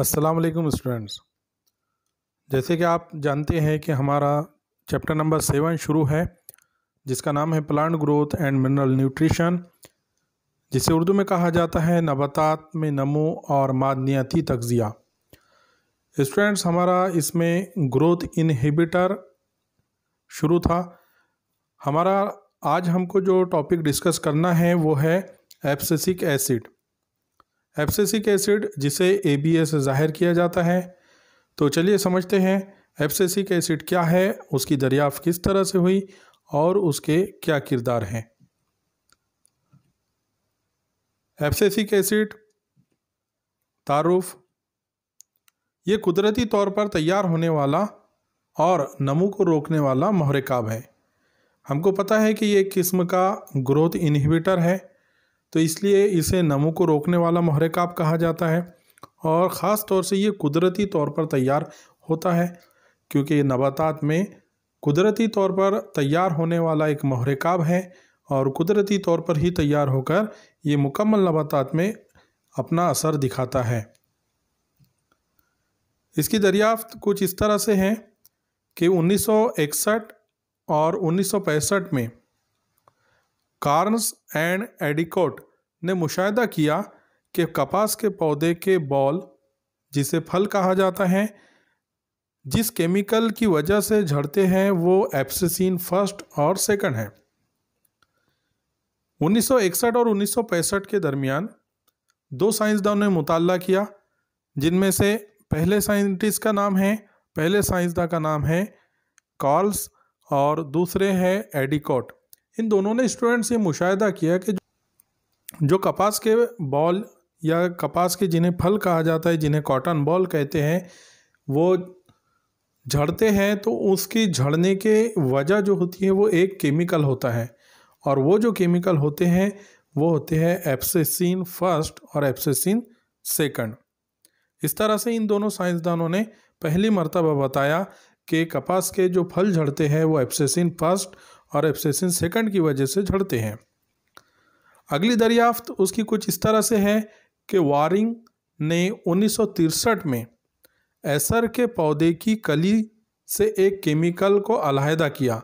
अस्सलाम वालेकुम स्टूडेंट्स जैसे कि आप जानते हैं कि हमारा चैप्टर नंबर सेवन शुरू है जिसका नाम है plant growth and mineral nutrition जिसे उर्दू में कहा जाता है नबातात में नमो और मादनियाती तगज़िया स्टूडेंट्स हमारा इसमें ग्रोथ इनहिबिटर शुरू था हमारा आज हमको जो टॉपिक डिस्कस करना है वो है एप्सिसिक एसिड एफसेसिक एसिड जिसे ए बी एस ज़ाहिर किया जाता है तो चलिए समझते हैं एफसेसिक एसिड क्या है उसकी दरियाफ़ किस तरह से हुई और उसके क्या किरदार हैं एफसेसिक एसिड तारुफ ये कुदरती तौर पर तैयार होने वाला और नमू को रोकने वाला मोहरिकाब है हमको पता है कि ये किस्म का ग्रोथ इनहिबिटर है तो इसलिए इसे नमू को रोकने वाला मोहरेकाब कहा जाता है और ख़ास तौर से ये कुदरती तौर पर तैयार होता है क्योंकि नबातात में कुदरती तौर पर तैयार होने वाला एक मोहरेकाब है और कुदरती तौर पर ही तैयार होकर ये मुकम्मल नबातात में अपना असर दिखाता है इसकी दरियाफ्त कुछ इस तरह से हैं कि 1961 और 1965 में कार्नस एंड एडिकोट ने मुशाह किया कि कपास के पौधे के बॉल जिसे फल कहा जाता है जिस केमिकल की वजह से झड़ते हैं वो एप्सिसिन फर्स्ट और सेकंड है 1961 और 1965 के दरमियान दो साइंसदानों ने मुताल किया जिनमें से पहले साइंटिस्ट का नाम है पहले साइंसदान का नाम है कॉल्स और दूसरे है एडिकॉट इन दोनों ने स्टूडेंट्स ये मुशाह किया कि जो कपास के बॉल या कपास के जिन्हें फल कहा जाता है जिन्हें कॉटन बॉल कहते हैं वो झड़ते हैं तो उसकी झड़ने के वजह जो होती है वो एक केमिकल होता है और वो जो केमिकल होते हैं वो होते हैं एप्सिन फर्स्ट और एप्सिन सेकंड इस तरह से इन दोनों साइंसदानों ने पहली मरतबा बताया कि कपास के जो फल झड़ते हैं वो एप्सिन फर्स्ट और एब्सेशन सेकंड की वजह से झड़ते हैं अगली दरियाफ्त उसकी कुछ इस तरह से है कि वारिंग ने उन्नीस में एसर के पौधे की कली से एक केमिकल को अलहदा किया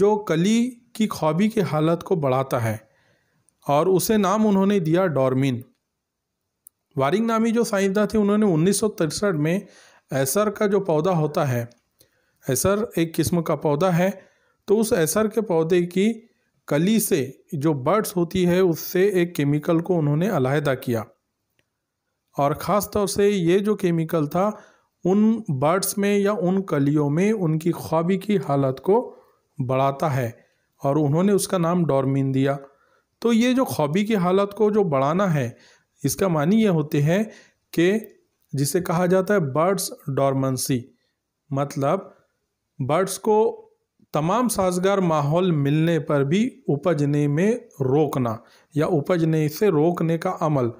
जो कली की खौबी की हालत को बढ़ाता है और उसे नाम उन्होंने दिया डॉर्मिन वारिंग नामी जो साइंसदां थे उन्होंने उन्नीस में एसर का जो पौधा होता है एसर एक किस्म का पौधा है तो उस एसर के पौधे की कली से जो बर्ड्स होती है उससे एक केमिकल को उन्होंने अलहदा किया और ख़ास तौर से ये जो केमिकल था उन बर्ड्स में या उन कलियों में उनकी ख्वाबी की हालत को बढ़ाता है और उन्होंने उसका नाम डॉर्मिन दिया तो ये जो ख्वाबी की हालत को जो बढ़ाना है इसका मानी ये होते हैं कि जिसे कहा जाता है बर्ड्स डॉर्मेंसी मतलब बर्ड्स को तमाम साजगार माहौल मिलने पर भी उपजने में रोकना या उपजने से रोकने का अमल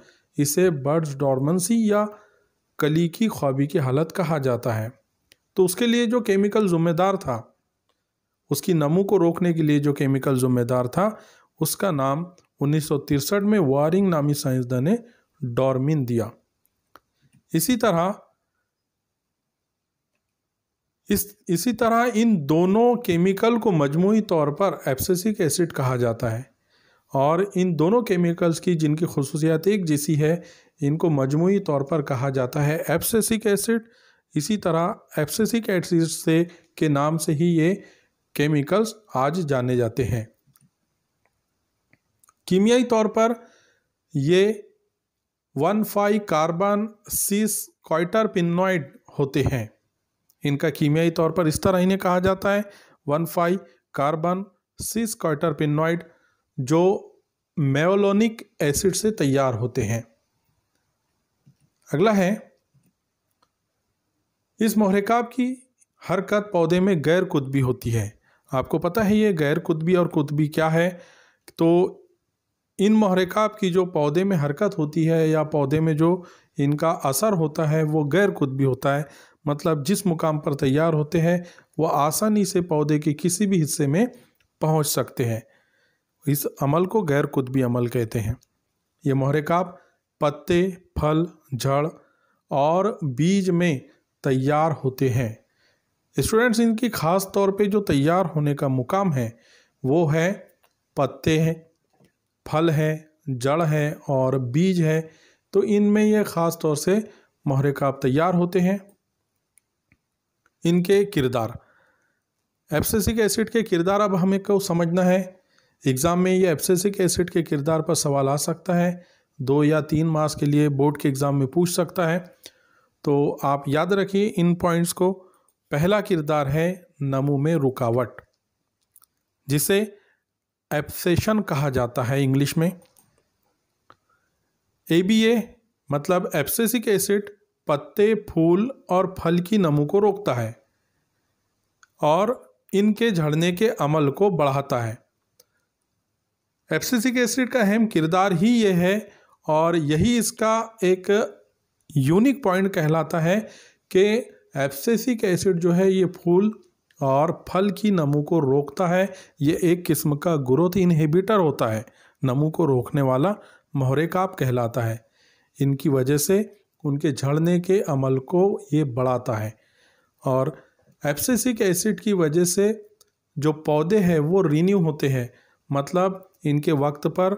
इसे बर्ड्स डॉर्मेंसी या कली की ख्वाबी की हालत कहा जाता है तो उसके लिए जो केमिकल जुम्मेदार था उसकी नमू को रोकने के लिए जो केमिकल जुम्मेदार था उसका नाम उन्नीस में वारिंग नामी साइंसदान ने डॉर्मिन दिया इसी तरह इस इसी तरह इन दोनों केमिकल को मजमू तौर पर एप्सिक एसिड कहा जाता है और इन दोनों केमिकल्स की जिनकी खसूसियात एक जैसी है इनको मजमू तौर पर कहा जाता है एब्सेसिक एसिड इसी तरह एब्सेसिक एसिड से के नाम से ही ये केमिकल्स आज जाने जाते हैं कीमियाई तौर पर ये one five carbon sesquiterpenoid होते हैं इनका कीमियाई तौर पर इस तरह इन्हें कहा जाता है one five carbon sesquiterpenoid जो मेओलोनिक एसिड से तैयार होते हैं अगला है इस मोहरेकाब की हरकत पौधे में गैर कुतबी होती है आपको पता है ये गैर कुतबी और कुतबी क्या है तो इन मोहरेकाब की जो पौधे में हरकत होती है या पौधे में जो इनका असर होता है वो गैर कुतबी होता है मतलब जिस मुकाम पर तैयार होते हैं वह आसानी से पौधे के किसी भी हिस्से में पहुंच सकते हैं इस अमल को गैर कुतबी अमल कहते हैं ये मोहरिकाप पत्ते फल जड़ और बीज में तैयार होते हैं स्टूडेंट्स इनकी खास तौर पे जो तैयार होने का मुकाम है वो है पत्ते हैं फल हैं जड़ है और बीज है तो इनमें यह ख़ास तौर से मोहरेकाब तैयार होते हैं इनके किरदार एब्सेसिक एसिड के किरदार अब हमें को समझना है एग्ज़ाम में ये एब्सेसिक एसिड के किरदार पर सवाल आ सकता है दो या तीन मास के लिए बोर्ड के एग्ज़ाम में पूछ सकता है तो आप याद रखिए इन पॉइंट्स को पहला किरदार है नमू में रुकावट जिसे एप्सेशन कहा जाता है इंग्लिश में ए बी ए मतलब एब्सेसिक एसिड पत्ते फूल और फल की नमू को रोकता है और इनके झड़ने के अमल को बढ़ाता है एफसीसिक एसिड का अहम किरदार ही यह है और यही इसका एक यूनिक पॉइंट कहलाता है कि एब्सेसिक एसिड जो है ये फूल और फल की नमू को रोकता है ये एक किस्म का ग्रोथ इनहिबिटर होता है नमू को रोकने वाला मोहरे काप कहलाता है इनकी वजह से उनके झड़ने के अमल को ये बढ़ाता है और एप्सिसिक एसिड की वजह से जो पौधे हैं वो रीन्यू होते हैं मतलब इनके वक्त पर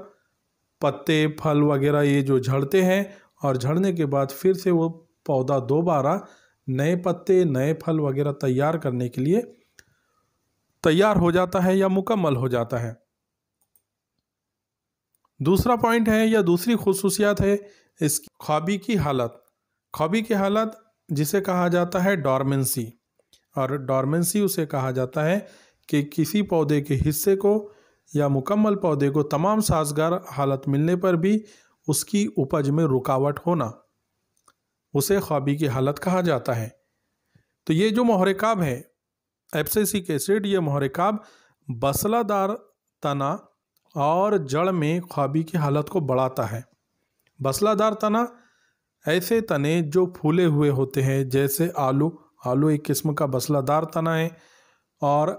पत्ते फल वगैरह ये जो झड़ते हैं और झड़ने के बाद फिर से वो पौधा दोबारा नए पत्ते नए फल वगैरह तैयार करने के लिए तैयार हो जाता है या मुकम्मल हो जाता है दूसरा पॉइंट है या दूसरी खसूसियात है इस ख्वाबी की हालत ख्वाबी की हालत जिसे कहा जाता है डॉर्मेंसी और डॉर्मेंसी उसे कहा जाता है कि किसी पौधे के हिस्से को या मुकम्मल पौधे को तमाम साजगार हालत मिलने पर भी उसकी उपज में रुकावट होना उसे ख्वाबी की हालत कहा जाता है तो ये जो मोहरकाब है एफसेसिक एसिड ये मोहरकाब बसलादार तना और जड़ में ख्वाबी की हालत को बढ़ाता है बसलादार तना ऐसे तने जो फूले हुए होते हैं जैसे आलू आलू एक किस्म का बसलादार तना है और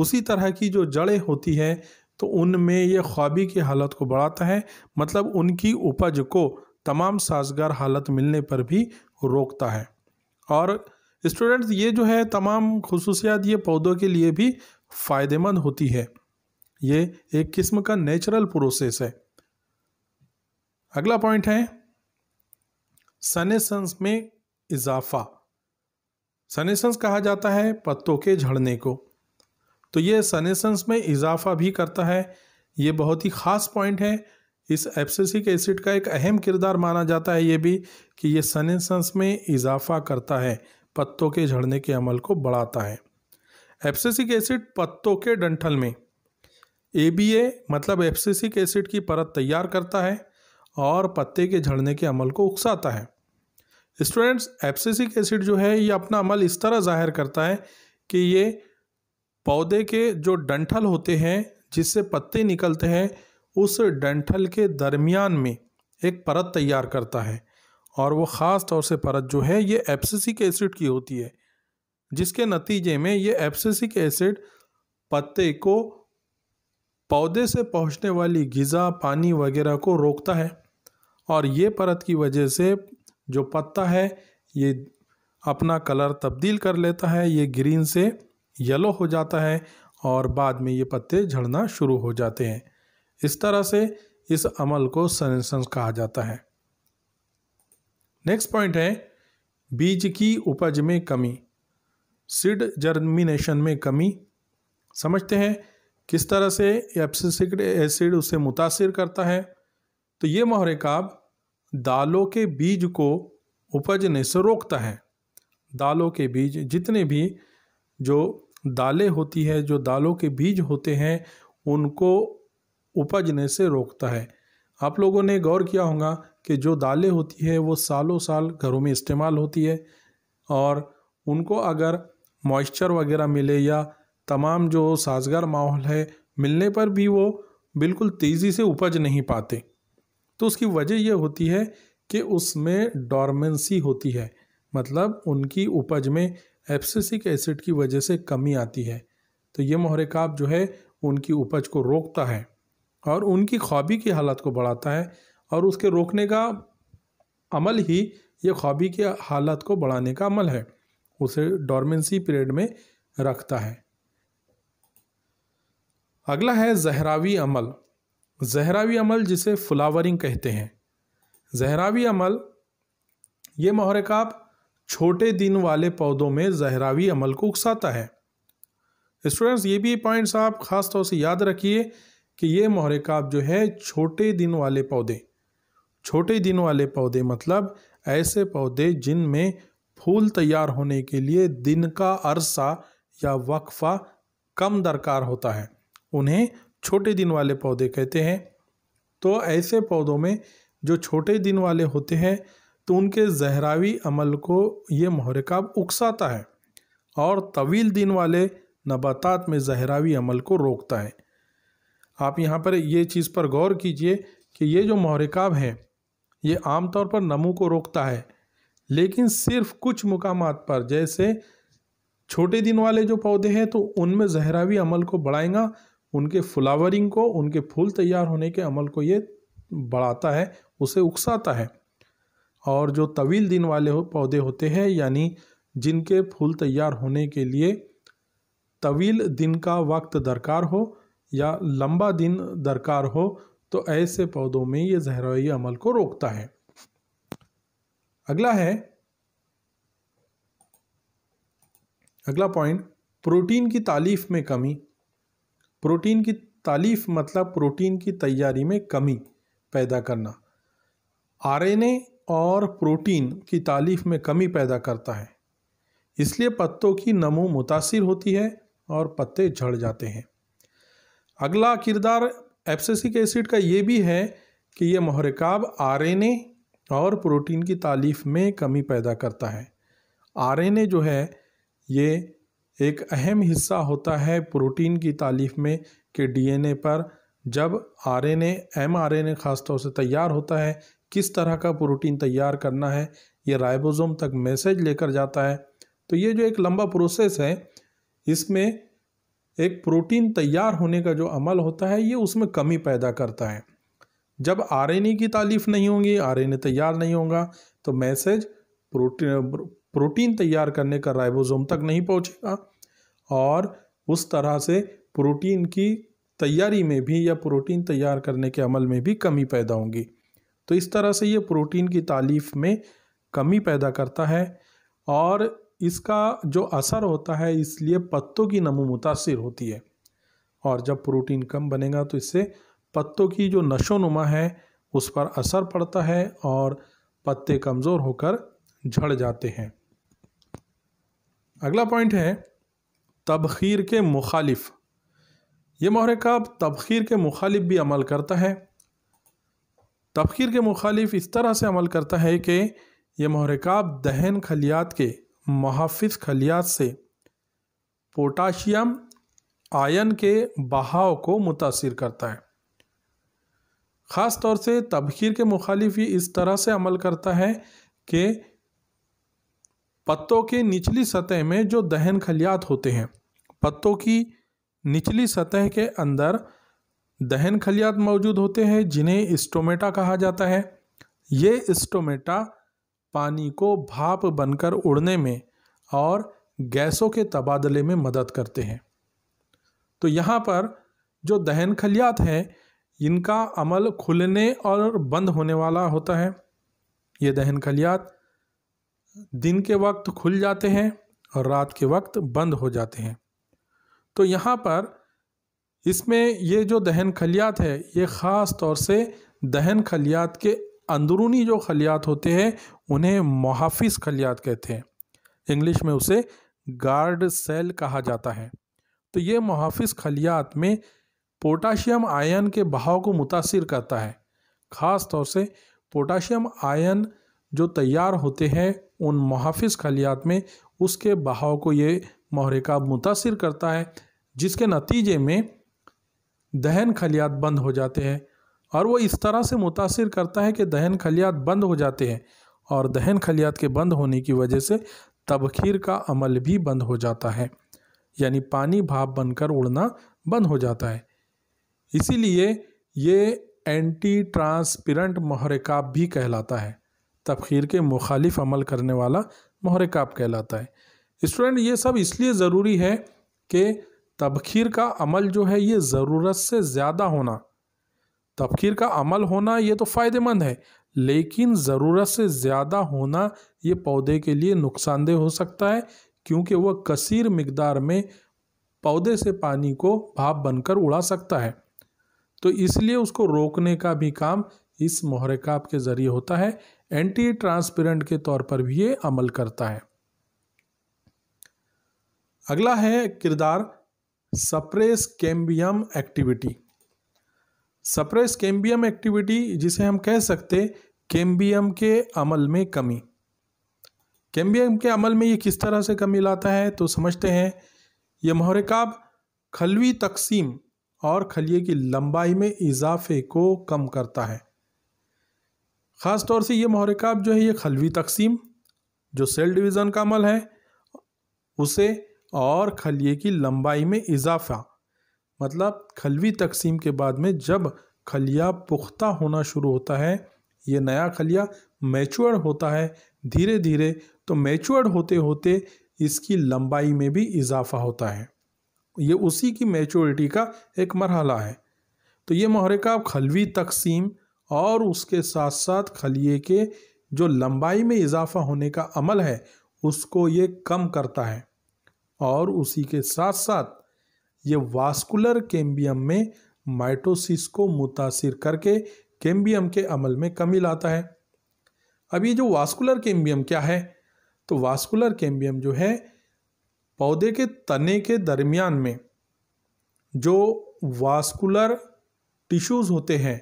उसी तरह की जो जड़ें होती हैं तो उनमें यह ख्वाबी की हालत को बढ़ाता है मतलब उनकी उपज को तमाम साजगार हालत मिलने पर भी रोकता है और स्टूडेंट्स ये जो है तमाम खसूसियात ये पौधों के लिए भी फ़ायदेमंद होती है ये एक किस्म का नेचुरल प्रोसेस है अगला पॉइंट है सनेसंस में इजाफा सनेसंस कहा जाता है पत्तों के झड़ने को तो ये सनेसंस में इजाफा भी करता है ये बहुत ही ख़ास पॉइंट है इस एप्सिसिक एसिड का एक अहम किरदार माना जाता है ये भी कि ये सनेसंस में इजाफा करता है पत्तों के झड़ने के अमल को बढ़ाता है एप्सिसिक एसिड पत्तों के डंठल में ए बी ए मतलब एब्सिसिक एसिड की परत तैयार करता है और पत्ते के झड़ने के अमल को उकसाता है स्टूडेंट्स एब्सिसिक एसिड जो है ये अपना अमल इस तरह जाहिर करता है कि ये पौधे के जो डंठल होते हैं जिससे पत्ते निकलते हैं उस डंठल के दरमियान में एक परत तैयार करता है और वो ख़ास तौर से परत जो है ये एप्सिसिक एसिड की होती है जिसके नतीजे में ये एप्सिसिक एसिड पत्ते को पौधे से पहुंचने वाली गिज़ा पानी वगैरह को रोकता है और ये परत की वजह से जो पत्ता है ये अपना कलर तब्दील कर लेता है ये ग्रीन से येलो हो जाता है और बाद में ये पत्ते झड़ना शुरू हो जाते हैं इस तरह से इस अमल को सनसंस कहा जाता है नेक्स्ट पॉइंट है बीज की उपज में कमी सीड जर्मिनेशन में कमी समझते हैं किस तरह से एप्सिसिक एसिड उसे मुतासर करता है तो ये महरिकाब दालों के बीज को उपजने से रोकता है दालों के बीज जितने भी जो दालें होती है जो दालों के बीज होते हैं उनको उपजने से रोकता है आप लोगों ने गौर किया होगा कि जो दालें होती है वो सालों साल घरों में इस्तेमाल होती है और उनको अगर मॉइस्चर वगैरह मिले या तमाम जो साजगार माहौल है मिलने पर भी वो बिल्कुल तेज़ी से उपज नहीं पाते तो उसकी वजह यह होती है कि उसमें डॉर्मेंसी होती है मतलब उनकी उपज में एप्सिसिक एसिड की वजह से कमी आती है तो ये मोहरेकाब जो है उनकी उपज को रोकता है और उनकी ख्वाबी की हालत को बढ़ाता है और उसके रोकने का अमल ही ये ख्वाबी की हालत को बढ़ाने का अमल है उसे डॉर्मेंसी पीरियड में रखता है अगला है जहरावी अमल जहरावी अमल जिसे फ्लावरिंग कहते हैं जहरावी अमल ये महरकाब छोटे दिन वाले पौधों में जहरावी अमल को उकसाता है स्टूडेंट्स ये भी पॉइंट्स आप ख़ास तौर से याद रखिए कि ये महरकाब जो है छोटे दिन वाले पौधे छोटे दिन वाले पौधे मतलब ऐसे पौधे जिनमें फूल तैयार होने के लिए दिन का अरसा या वक्फा कम दरकार होता है उन्हें छोटे दिन वाले पौधे कहते हैं तो ऐसे पौधों में जो छोटे दिन वाले होते हैं तो उनके जहरावी अमल को ये महरिकाब उकसाता है और तवील दिन वाले नबातात में जहरावी अमल को रोकता है आप यहाँ पर ये चीज़ पर गौर कीजिए कि ये जो महरिकाब है ये आमतौर पर नमू को रोकता है लेकिन सिर्फ कुछ मकाम पर जैसे छोटे दिन वाले जो पौधे हैं तो उनमें जहरावी अमल को बढ़ाएगा उनके फ्लावरिंग को उनके फूल तैयार होने के अमल को ये बढ़ाता है उसे उकसाता है और जो तवील दिन वाले हो, पौधे होते हैं यानी जिनके फूल तैयार होने के लिए तवील दिन का वक्त दरकार हो या लंबा दिन दरकार हो तो ऐसे पौधों में ये जहराई अमल को रोकता है अगला है अगला पॉइंट प्रोटीन की तालीफ में कमी प्रोटीन की तालीफ मतलब प्रोटीन की तैयारी में कमी पैदा करना आरएनए और प्रोटीन की तालीफ में कमी पैदा करता है इसलिए पत्तों की नमो मुतासर होती है और पत्ते झड़ जाते हैं अगला किरदार एप्सिक एसिड का ये भी है कि यह मोहरकाब आरएनए और प्रोटीन की तालीफ में कमी पैदा करता है आरएनए जो है ये एक अहम हिस्सा होता है प्रोटीन की तालीफ में कि डीएनए पर जब आरएनए एमआरएनए खास तौर से तैयार होता है किस तरह का प्रोटीन तैयार करना है ये राइबोसोम तक मैसेज लेकर जाता है तो ये जो एक लंबा प्रोसेस है इसमें एक प्रोटीन तैयार होने का जो अमल होता है ये उसमें कमी पैदा करता है जब आरएनए की तालीफ नहीं होगी आरएनए तैयार नहीं होगा तो मैसेज प्रोटीन प्रोटीन तैयार करने का राइबोसोम तक नहीं पहुंचेगा और उस तरह से प्रोटीन की तैयारी में भी या प्रोटीन तैयार करने के अमल में भी कमी पैदा होंगी तो इस तरह से ये प्रोटीन की तालीफ में कमी पैदा करता है और इसका जो असर होता है इसलिए पत्तों की नमो मुतासर होती है और जब प्रोटीन कम बनेगा तो इससे पत्तों की जो नशोनुमा है उस पर असर पड़ता है और पत्ते कमज़ोर होकर झड़ जाते हैं अगला पॉइंट है तबखीर के मुखालिफ ये महरकब तबखीर के मुखालिफ भी अमल करता है तबखीर के मुखालिफ इस तरह से अमल करता है कि यह महरकब दहन खलियात के महाफ खलियात से पोटाशियम आयन के बहाव को मुतासर करता है ख़ास तौर से तबखीर के मुखालिफ ये इस तरह से अमल करता है कि पत्तों के निचली सतह में जो दहन खलियात होते हैं पत्तों की निचली सतह के अंदर दहन खलियात मौजूद होते हैं जिन्हें स्टोमेटा कहा जाता है ये स्टोमेटा पानी को भाप बनकर उड़ने में और गैसों के तबादले में मदद करते हैं तो यहाँ पर जो दहन खलियात हैं इनका अमल खुलने और बंद होने वाला होता है ये दहन खलियात दिन के वक्त खुल जाते हैं और रात के वक्त बंद हो जाते हैं तो यहाँ पर इसमें ये जो दहन खलियात है ये ख़ास तौर से दहन खलियात के अंदरूनी जो खलियात होते हैं उन्हें मुहाफ़ खलियात कहते हैं इंग्लिश में उसे गार्ड सेल कहा जाता है तो ये मुहाफ़ खलियात में पोटाशियम आयन के बहाव को मुतासर करता है ख़ास तौर से पोटाशियम आयन जो तैयार होते हैं उन मुहाफ़ खलियात में उसके बहाव को ये महरिका मुतासर करता है जिसके नतीजे में दहन खलियात बंद हो जाते हैं और वो इस तरह से मुतासर करता है कि दहन खलियात बंद हो जाते हैं और दहन खलियात के बंद होने की वजह से तबखीर का अमल भी बंद हो जाता है यानी पानी भाप बनकर उड़ना बंद हो जाता है इसीलिए ये एंटी ट्रांसपेरेंट महरिका भी कहलाता है तबखीर के मुखालिफ अमल करने वाला महरकाब कहलाता है स्टूडेंट ये सब इसलिए ज़रूरी है कि तबखीर का अमल जो है ये ज़रूरत से ज़्यादा होना तबखीर का अमल होना ये तो फ़ायदेमंद है लेकिन ज़रूरत से ज़्यादा होना ये पौधे के लिए नुकसानदेह हो सकता है क्योंकि वह कसीर मकदार में पौधे से पानी को भाप बनकर उड़ा सकता है तो इसलिए उसको रोकने का भी काम इस मोहरकाब के ज़रिए होता है एंटी ट्रांसपेरेंट के तौर पर भी ये अमल करता है अगला है किरदार suppress cambium activity suppress cambium activity जिसे हम कह सकते कैम्बियम के अमल में कमी कैम्बियम के अमल में ये किस तरह से कमी लाता है तो समझते हैं ये महरकाब खलवी तकसीम और खलिए की लंबाई में इजाफे को कम करता है ख़ास तौर से ये महरकब जो है ये खलवी तकसीम जो सेल डिवीज़न का अमल है उसे और खलिए की लंबाई में इजाफा मतलब खलवी तकसीम के बाद में जब खलिया पुख्ता होना शुरू होता है ये नया खलिया मैच्योर होता है धीरे धीरे तो मैच्योर होते होते इसकी लंबाई में भी इजाफा होता है ये उसी की मैच्योरिटी का एक मरहला है तो ये महरकब खलवी तकसीम और उसके साथ साथ खलिए के जो लंबाई में इजाफा होने का अमल है उसको ये कम करता है और उसी के साथ साथ ये वास्कुलर कैम्बियम में माइटोसिस को मुतासर करके कैम्बियम के अमल में कमी लाता है अब ये जो वास्कुलर कैम्बियम क्या है तो वास्कुलर कैम्बियम जो है पौधे के तने के दरमियान में जो वास्कुलर टिश्यूज़ होते हैं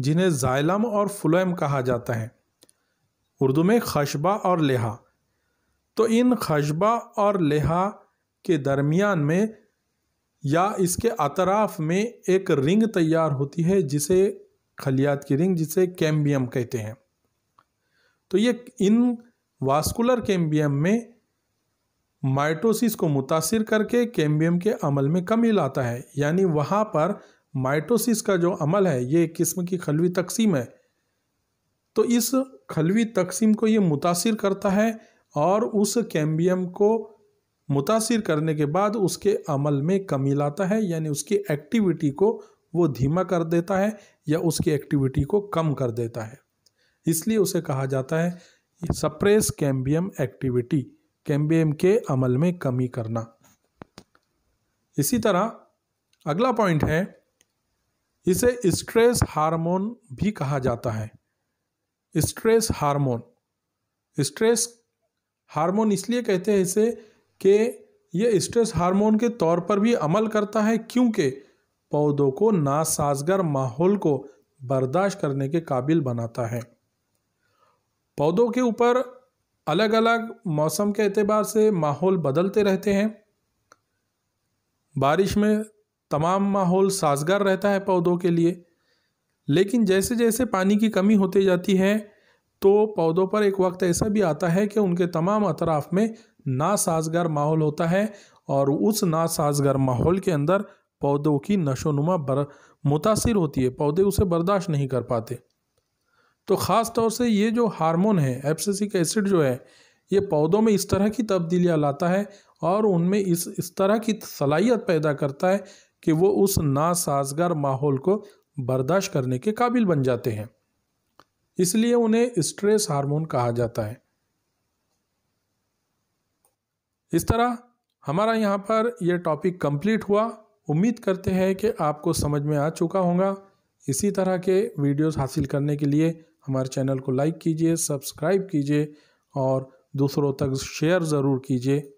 जिन्हें जायलम और फ्लोएम कहा जाता है उर्दू में खशबा और लेहा तो इन खशबा और लेहा के दरमियान में या इसके अतराफ में एक रिंग तैयार होती है जिसे खलियात की रिंग जिसे कैम्बियम कहते हैं तो ये इन वास्कुलर कैम्बियम में माइटोसिस को मुतासर करके कैम्बियम के अमल में कमी लाता है यानी वहाँ पर माइटोसिस का जो अमल है ये एक किस्म की खलवी तकसीम है तो इस खलवी तकसीम को ये मुतासर करता है और उस कैम्बियम को मुतासर करने के बाद उसके अमल में कमी लाता है यानी उसकी एक्टिविटी को वो धीमा कर देता है या उसकी एक्टिविटी को कम कर देता है इसलिए उसे कहा जाता है सप्रेस कैम्बियम एक्टिविटी कैम्बियम के अमल में कमी करना इसी तरह अगला पॉइंट है इसे स्ट्रेस हार्मोन भी कहा जाता है स्ट्रेस हार्मोन स्ट्रेस हार्मोन इसलिए कहते हैं इसे कि यह स्ट्रेस हार्मोन के तौर पर भी अमल करता है क्योंकि पौधों को नासाजगर माहौल को बर्दाश्त करने के काबिल बनाता है पौधों के ऊपर अलग अलग मौसम के अतबार से माहौल बदलते रहते हैं बारिश में तमाम माहौल साजगार रहता है पौधों के लिए लेकिन जैसे जैसे पानी की कमी होती जाती है तो पौधों पर एक वक्त ऐसा भी आता है कि उनके तमाम अतराफ में नासाजगार माहौल होता है और उस नासाजगार माहौल के अंदर पौधों की नशोनुमा बर मुतासर होती है पौधे उसे बर्दाश्त नहीं कर पाते तो ख़ास तौर से ये जो हार्मोन है एप्सिक एसिड जो है ये पौधों में इस तरह की तब्दीलियाँ लाता है और उनमें इस इस तरह की सलाहियत पैदा करता है कि वो उस नासाजगार माहौल को बर्दाश्त करने के काबिल बन जाते हैं इसलिए उन्हें स्ट्रेस हार्मोन कहा जाता है इस तरह हमारा यहाँ पर यह टॉपिक कंप्लीट हुआ उम्मीद करते हैं कि आपको समझ में आ चुका होगा इसी तरह के वीडियोस हासिल करने के लिए हमारे चैनल को लाइक कीजिए सब्सक्राइब कीजिए और दूसरों तक शेयर ज़रूर कीजिए